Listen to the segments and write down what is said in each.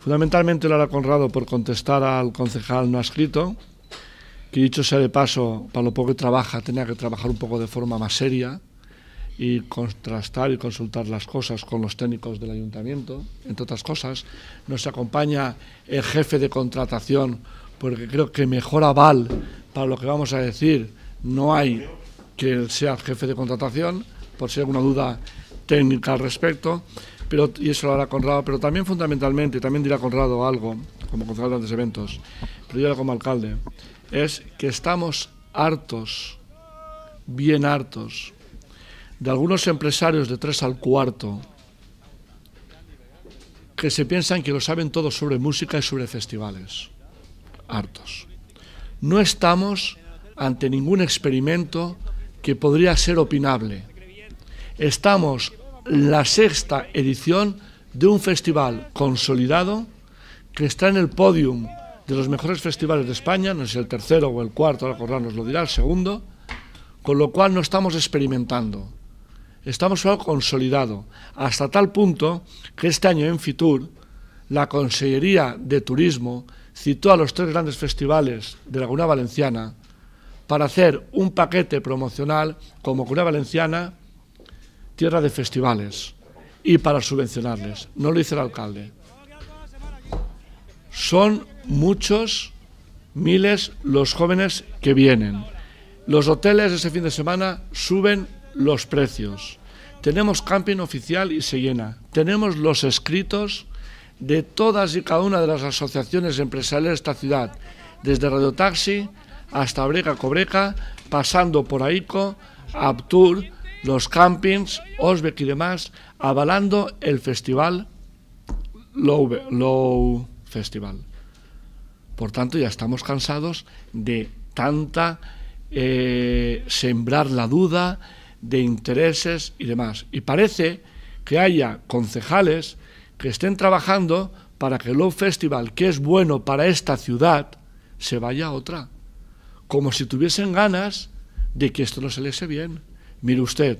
Fundamentalmente lo hará Conrado por contestar al concejal no escrito, que dicho sea de paso, para lo poco que trabaja, tenía que trabajar un poco de forma más seria y contrastar y consultar las cosas con los técnicos del ayuntamiento, entre otras cosas. Nos acompaña el jefe de contratación, porque creo que mejor aval para lo que vamos a decir no hay que él sea jefe de contratación, por si hay alguna duda técnica al respecto pero, y eso lo hará Conrado, pero también fundamentalmente, también dirá Conrado algo, como concejal de grandes eventos, pero yo como alcalde, es que estamos hartos, bien hartos, de algunos empresarios de tres al cuarto que se piensan que lo saben todo sobre música y sobre festivales. Hartos. No estamos ante ningún experimento que podría ser opinable. Estamos la sexta edición de un festival consolidado que está en el podium de los mejores festivales de España, no es el tercero o el cuarto, ahora Corral nos lo dirá, el segundo, con lo cual no estamos experimentando, estamos algo consolidado, hasta tal punto que este año en Fitur la Consellería de Turismo citó a los tres grandes festivales de Laguna Valenciana para hacer un paquete promocional como cura Valenciana, tierra de festivales y para subvencionarles. No lo hizo el alcalde. Son muchos miles los jóvenes que vienen. Los hoteles ese fin de semana suben los precios. Tenemos camping oficial y se llena. Tenemos los escritos de todas y cada una de las asociaciones empresariales de esta ciudad, desde Radio Taxi hasta Breca Cobreca, pasando por AICO, Aptur, los campings, Osbeck y demás, avalando el festival Low, Festival. Por tanto, ya estamos cansados de tanta eh, sembrar la duda, de intereses y demás. Y parece que haya concejales que estén trabajando para que el Low Festival, que es bueno para esta ciudad, se vaya a otra. Como si tuviesen ganas de que esto no se les bien. Mire usted,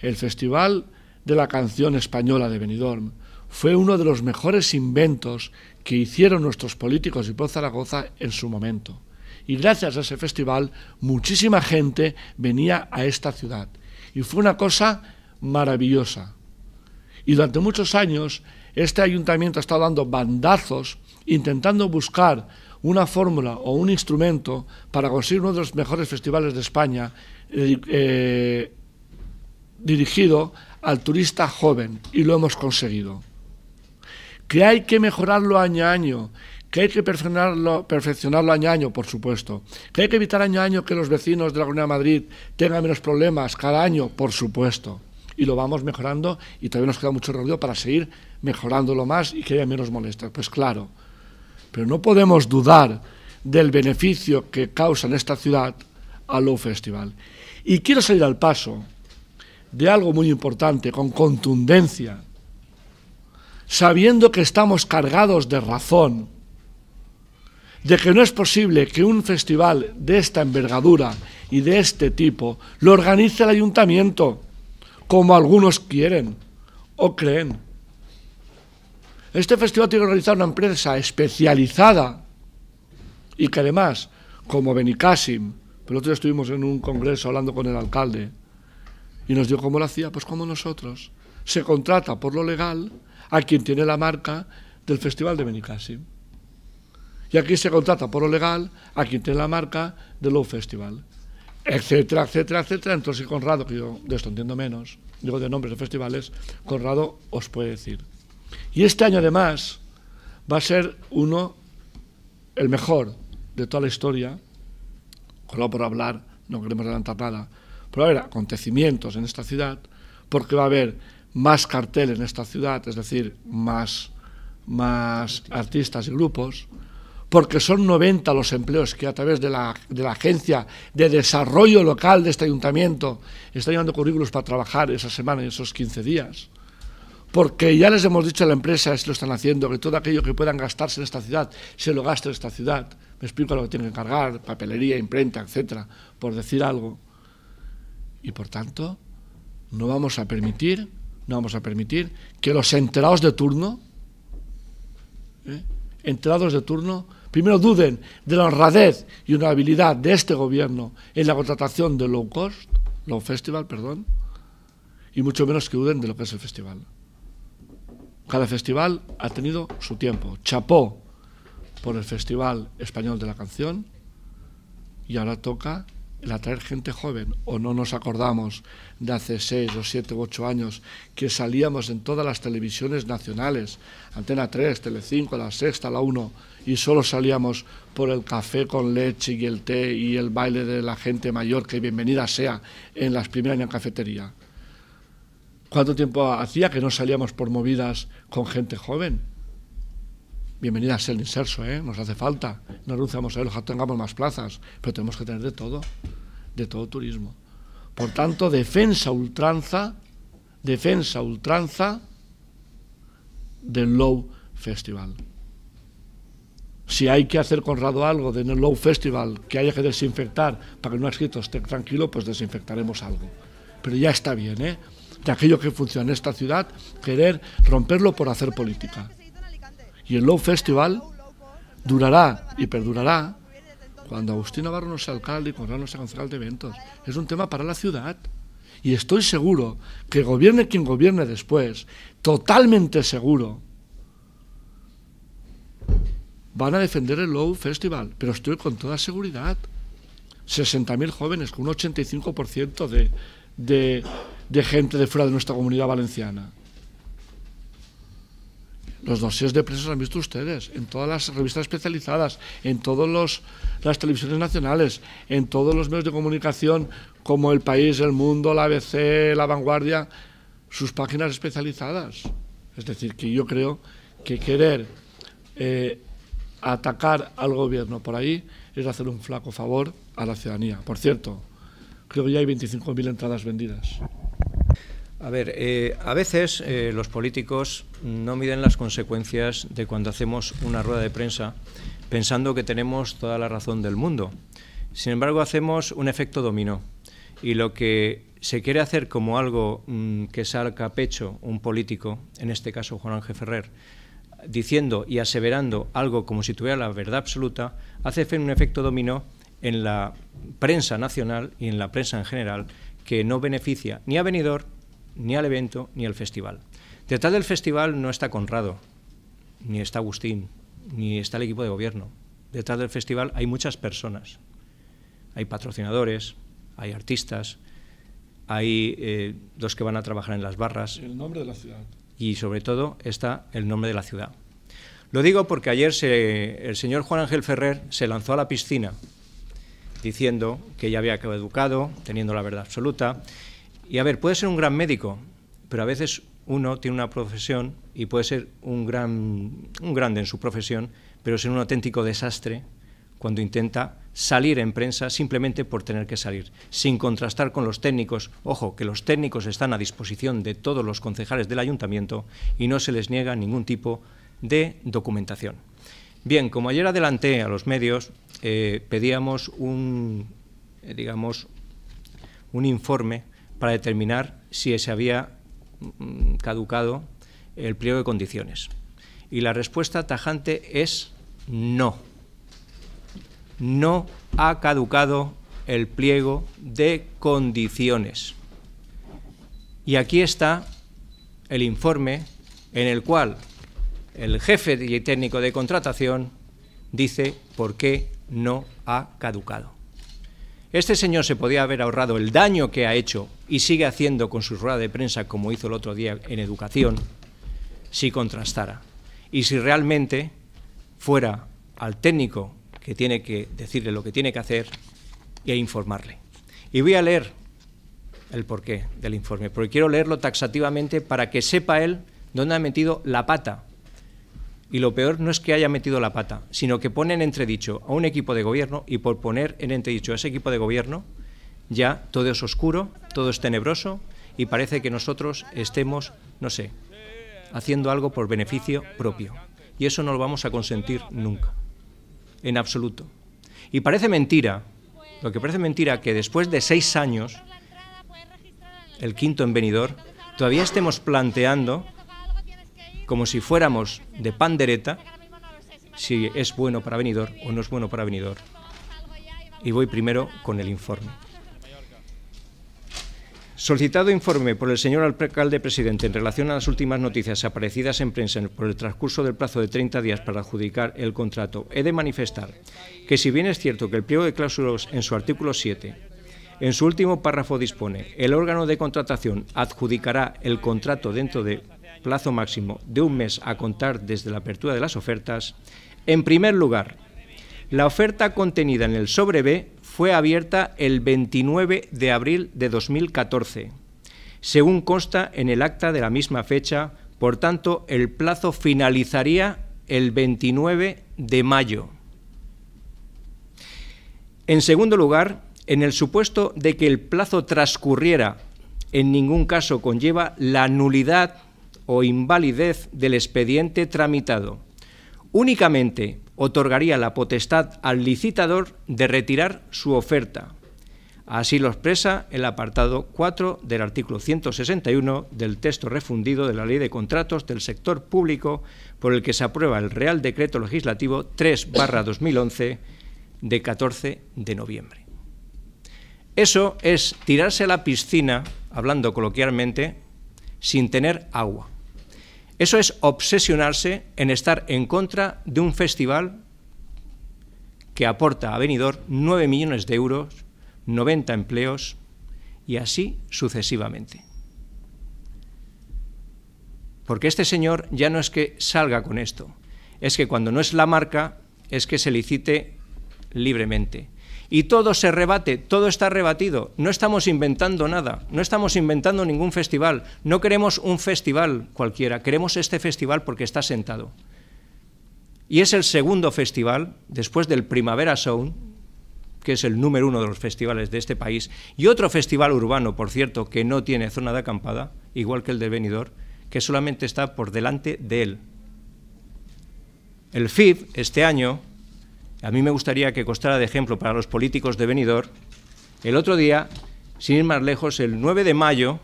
el Festival de la Canción Española de Benidorm fue uno de los mejores inventos que hicieron nuestros políticos y por Zaragoza en su momento. Y gracias a ese festival, muchísima gente venía a esta ciudad. Y fue una cosa maravillosa. Y durante muchos años, este ayuntamiento ha estado dando bandazos intentando buscar una fórmula o un instrumento para conseguir uno de los mejores festivales de España eh, eh, dirigido al turista joven y lo hemos conseguido. Que hay que mejorarlo año a año, que hay que perfeccionarlo, año a año, por supuesto. Que hay que evitar año a año que los vecinos de la Comunidad de Madrid tengan menos problemas cada año, por supuesto. Y lo vamos mejorando y todavía nos queda mucho ruido para seguir mejorándolo más y que haya menos molestias. Pues claro, pero no podemos dudar del beneficio que causa en esta ciudad a Festival. Y quiero salir al paso de algo muy importante, con contundencia, sabiendo que estamos cargados de razón, de que no es posible que un festival de esta envergadura y de este tipo lo organice el ayuntamiento, como algunos quieren o creen. Este festival tiene que organizar una empresa especializada y que además, como Benicassim, pero el otro día estuvimos en un congreso hablando con el alcalde y nos dijo cómo lo hacía, pues como nosotros. Se contrata por lo legal a quien tiene la marca del Festival de Benicassim. Y aquí se contrata por lo legal a quien tiene la marca del Low Festival. Etcétera, etcétera, etcétera. Entonces Conrado, que yo de esto entiendo menos, digo de nombres de festivales, Conrado os puede decir. Y este año además va a ser uno, el mejor de toda la historia, por hablar, no queremos adelantar nada, pero va a haber acontecimientos en esta ciudad, porque va a haber más carteles en esta ciudad, es decir, más, más artistas y grupos, porque son 90 los empleos que a través de la, Agencia de Desarrollo Local de este ayuntamiento están llevando currículos para trabajar esa semana y esos 15 días porque ya les hemos dicho a la empresa, si lo están haciendo, que todo aquello que puedan gastarse en esta ciudad, se lo gaste en esta ciudad. Me explico lo que tienen que cargar, papelería, imprenta, etcétera, por decir algo. Y por tanto, no vamos a permitir, no vamos a permitir que los enterados de turno, ¿eh? enterados de turno, primero duden de la honradez y honorabilidad de este gobierno en la contratación de low cost, low festival, perdón, y mucho menos que duden de lo que es el festival. Cada festival ha tenido su tiempo. Chapó por el Festival Español de la Canción y ahora toca el atraer gente joven. O no nos acordamos de hace seis o siete u ocho años que salíamos en todas las televisiones nacionales, Antena 3, Telecinco, La Sexta, La 1, y solo salíamos por el café con leche y el té y el baile de la gente mayor, que bienvenida sea en las primeras en cafetería. ¿Cuánto tiempo hacía que no salíamos por movidas con gente joven? Bienvenida a ser el inserso, ¿eh? nos hace falta. No renunciamos a ¿eh? él, ojalá tengamos más plazas, pero tenemos que tener de todo, de todo turismo. Por tanto, defensa ultranza, defensa ultranza del Low Festival. Si hay que hacer, Conrado, algo del Low Festival que haya que desinfectar para que no escrito, esté tranquilo, pues desinfectaremos algo. Pero ya está bien, ¿eh? de aquello que funciona en esta ciudad, querer romperlo por hacer política. Y el Low Festival durará y perdurará cuando Agustín Navarro no sea alcalde y cuando no sea concejal de eventos. Es un tema para la ciudad. Y estoy seguro que gobierne quien gobierne después, totalmente seguro, van a defender el Low Festival. Pero estoy con toda seguridad. 60.000 jóvenes con un 85% de, de de gente de fuera de nuestra comunidad valenciana. Los dosis de presos han visto ustedes en todas las revistas especializadas, en todas las televisiones nacionales, en todos los medios de comunicación como El País, El Mundo, la ABC, La Vanguardia, sus páginas especializadas. Es decir, que yo creo que querer eh, atacar al gobierno por ahí es hacer un flaco favor a la ciudadanía. Por cierto, creo que ya hay 25.000 entradas vendidas. A ver, eh, a veces eh, los políticos no miden las consecuencias de cuando hacemos una rueda de prensa pensando que tenemos toda la razón del mundo. Sin embargo, hacemos un efecto dominó y lo que se quiere hacer como algo mm, que salga a pecho un político, en este caso Juan Ángel Ferrer, diciendo y aseverando algo como si tuviera la verdad absoluta, hace un efecto dominó en la prensa nacional y en la prensa en general que no beneficia ni a venidor ni al evento ni al festival. Detrás del festival no está Conrado, ni está Agustín, ni está el equipo de gobierno. Detrás del festival hay muchas personas. Hay patrocinadores, hay artistas, hay dos eh, que van a trabajar en las barras. El nombre de la ciudad. Y sobre todo está el nombre de la ciudad. Lo digo porque ayer el señor Juan Ángel Ferrer se lanzó a la piscina diciendo que ya había quedado educado... teniendo la verdad absoluta, y a ver, puede ser un gran médico, pero a veces uno tiene una profesión y puede ser un, gran, grande en su profesión, pero ser un auténtico desastre cuando intenta salir en prensa simplemente por tener que salir, sin contrastar con los técnicos. Ojo, que los técnicos están a disposición de todos los concejales del ayuntamiento y no se les niega ningún tipo de documentación. Bien, como ayer adelanté a los medios, eh, pedíamos un, eh, digamos, un informe para determinar si se había mm, caducado el pliego de condiciones. Y la respuesta tajante es no. No ha caducado el pliego de condiciones. Y aquí está el informe en el cual el jefe técnico de contratación dice por qué no ha caducado. Este señor se podía haber ahorrado el daño que ha hecho y sigue haciendo con su rueda de prensa como hizo el otro día en educación si contrastara y si realmente fuera al técnico que tiene que decirle lo que tiene que hacer e informarle. Y voy a leer el porqué del informe, porque quiero leerlo taxativamente para que sepa él dónde ha metido la pata y lo peor no es que haya metido la pata, sino que pone en entredicho a un equipo de gobierno y por poner en entredicho a ese equipo de gobierno ya todo es oscuro, todo es tenebroso y parece que nosotros estemos, no sé, haciendo algo por beneficio propio. Y eso no lo vamos a consentir nunca, en absoluto. Y parece mentira, lo que parece mentira, que después de seis años, el quinto envenidor, todavía estemos planteando como si fuéramos de pandereta, si es bueno para venidor o no es bueno para venidor. Y voy primero con el informe. Solicitado informe por el señor alcalde presidente en relación a las últimas noticias aparecidas en prensa por el transcurso del plazo de 30 días para adjudicar el contrato, he de manifestar que si bien es cierto que el pliego de cláusulas en su artículo 7, en su último párrafo dispone, el órgano de contratación adjudicará el contrato dentro de plazo máximo de un mes a contar desde la apertura de las ofertas, en primer lugar, la oferta contenida en el sobre B fue abierta el 29 de abril de 2014, según consta en el acta de la misma fecha, por tanto, el plazo finalizaría el 29 de mayo. En segundo lugar, en el supuesto de que el plazo transcurriera, en ningún caso conlleva la nulidad o invalidez del expediente tramitado. Únicamente otorgaría la potestad al licitador de retirar su oferta. Así lo expresa el apartado 4 del artículo 161 del texto refundido de la Ley de Contratos del Sector Público por el que se aprueba el Real Decreto Legislativo 3-2011 de 14 de noviembre. Eso es tirarse a la piscina, hablando coloquialmente, sin tener agua. Eso es obsesionarse en estar en contra de un festival que aporta a Benidorm 9 millones de euros, 90 empleos y así sucesivamente. Porque este señor ya no es que salga con esto, es que cuando no es la marca es que se licite libremente. Y todo se rebate, todo está rebatido. No estamos inventando nada, no estamos inventando ningún festival. No queremos un festival cualquiera, queremos este festival porque está sentado. Y es el segundo festival, después del Primavera Sound, que es el número uno de los festivales de este país, y otro festival urbano, por cierto, que no tiene zona de acampada, igual que el del Benidorm, que solamente está por delante de él. El FIB este año a mí me gustaría que costara de ejemplo para los políticos de Benidorm, el otro día, sin ir más lejos, el 9 de mayo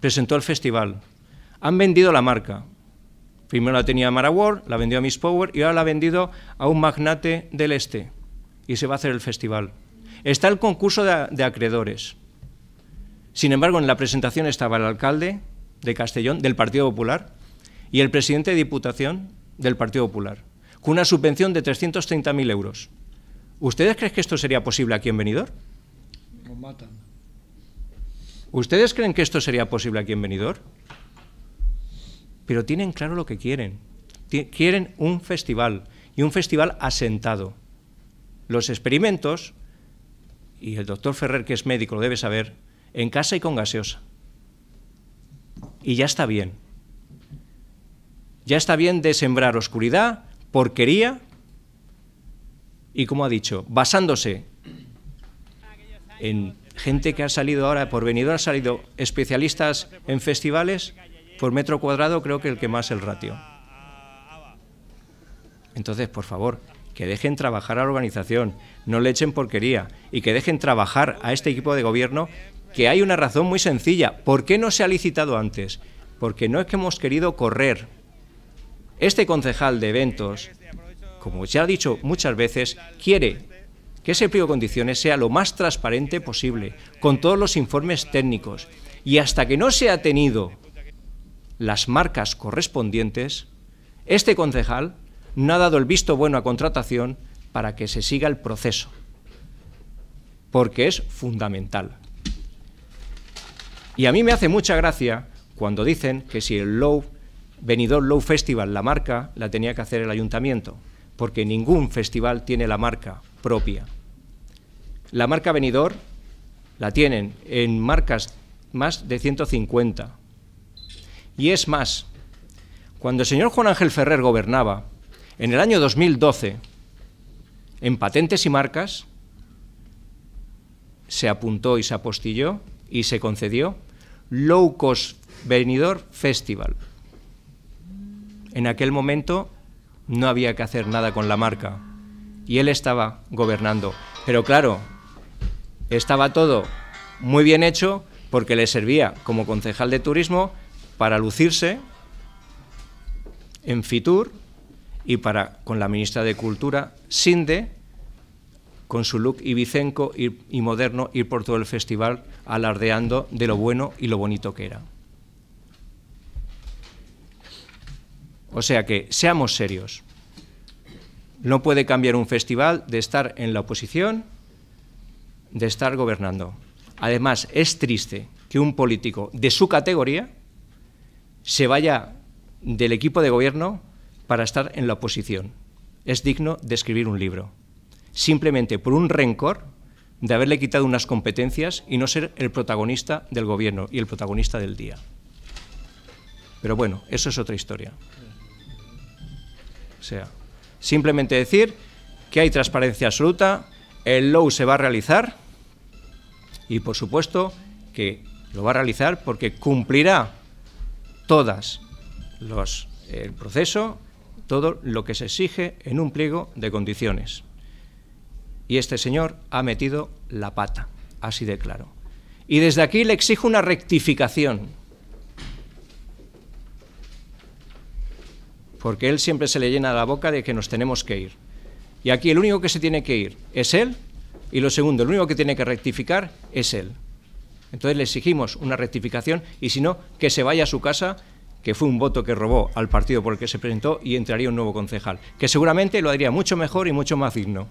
presentó el festival. Han vendido la marca. Primero la tenía Mara World, la vendió a Miss Power y ahora la ha vendido a un magnate del este. Y se va a hacer el festival. Está el concurso de acreedores. Sin embargo, en la presentación estaba el alcalde de Castellón, del Partido Popular, y el presidente de Diputación del Partido Popular con una subvención de 330.000 euros. ¿Ustedes creen que esto sería posible aquí en Benidorm? matan. ¿Ustedes creen que esto sería posible aquí en Benidorm? Pero tienen claro lo que quieren. Quieren un festival y un festival asentado. Los experimentos, y el doctor Ferrer, que es médico, lo debe saber, en casa y con gaseosa. Y ya está bien. Ya está bien de sembrar oscuridad, porquería y, como ha dicho, basándose en gente que ha salido ahora, por venido ha salido especialistas en festivales, por metro cuadrado creo que el que más el ratio. Entonces, por favor, que dejen trabajar a la organización, no le echen porquería y que dejen trabajar a este equipo de gobierno, que hay una razón muy sencilla. ¿Por qué no se ha licitado antes? Porque no es que hemos querido correr, este concejal de eventos, como ya ha dicho muchas veces, quiere que ese pliego de condiciones sea lo más transparente posible, con todos los informes técnicos. Y hasta que no se ha tenido las marcas correspondientes, este concejal no ha dado el visto bueno a contratación para que se siga el proceso, porque es fundamental. Y a mí me hace mucha gracia cuando dicen que si el low Benidorm Low Festival, la marca, la tenía que hacer el ayuntamiento, porque ningún festival tiene la marca propia. La marca venidor la tienen en marcas más de 150. Y es más, cuando el señor Juan Ángel Ferrer gobernaba, en el año 2012, en patentes y marcas, se apuntó y se apostilló y se concedió Low Cost Benidorm Festival. En aquel momento no había que hacer nada con la marca y él estaba gobernando. Pero claro, estaba todo muy bien hecho porque le servía como concejal de turismo para lucirse en Fitur y para con la ministra de Cultura, Sinde, con su look ibicenco y, y moderno, ir por todo el festival alardeando de lo bueno y lo bonito que era. O sea que seamos serios. No puede cambiar un festival de estar en la oposición, de estar gobernando. Además, es triste que un político de su categoría se vaya del equipo de gobierno para estar en la oposición. Es digno de escribir un libro. Simplemente por un rencor de haberle quitado unas competencias y no ser el protagonista del gobierno y el protagonista del día. Pero bueno, eso es otra historia sea. Simplemente decir que hay transparencia absoluta, el low se va a realizar y por supuesto que lo va a realizar porque cumplirá todas los el proceso, todo lo que se exige en un pliego de condiciones. Y este señor ha metido la pata, así de claro. Y desde aquí le exijo una rectificación. porque él siempre se le llena la boca de que nos tenemos que ir. Y aquí el único que se tiene que ir es él, y lo segundo, el único que tiene que rectificar es él. Entonces le exigimos una rectificación y si no, que se vaya a su casa, que fue un voto que robó al partido por el que se presentó y entraría un nuevo concejal, que seguramente lo haría mucho mejor y mucho más digno.